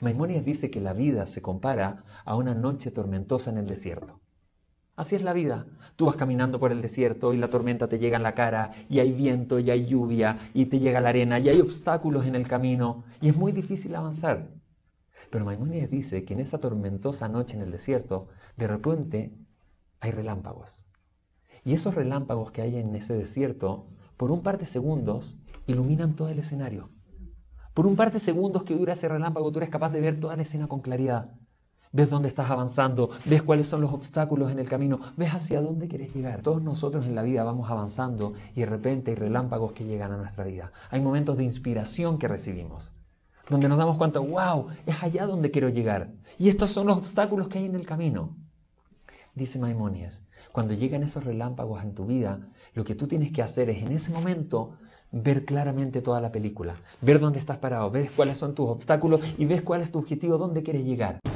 Maimónides dice que la vida se compara a una noche tormentosa en el desierto. Así es la vida. Tú vas caminando por el desierto y la tormenta te llega en la cara y hay viento y hay lluvia y te llega la arena y hay obstáculos en el camino y es muy difícil avanzar. Pero Maimónides dice que en esa tormentosa noche en el desierto, de repente hay relámpagos. Y esos relámpagos que hay en ese desierto, por un par de segundos, iluminan todo el escenario. Por un par de segundos que dura ese relámpago, tú eres capaz de ver toda la escena con claridad. Ves dónde estás avanzando, ves cuáles son los obstáculos en el camino, ves hacia dónde quieres llegar. Todos nosotros en la vida vamos avanzando y de repente hay relámpagos que llegan a nuestra vida. Hay momentos de inspiración que recibimos, donde nos damos cuenta, wow, es allá donde quiero llegar. Y estos son los obstáculos que hay en el camino. Dice Maimonides, cuando llegan esos relámpagos en tu vida, lo que tú tienes que hacer es en ese momento ver claramente toda la película, ver dónde estás parado, ver cuáles son tus obstáculos y ver cuál es tu objetivo, dónde quieres llegar.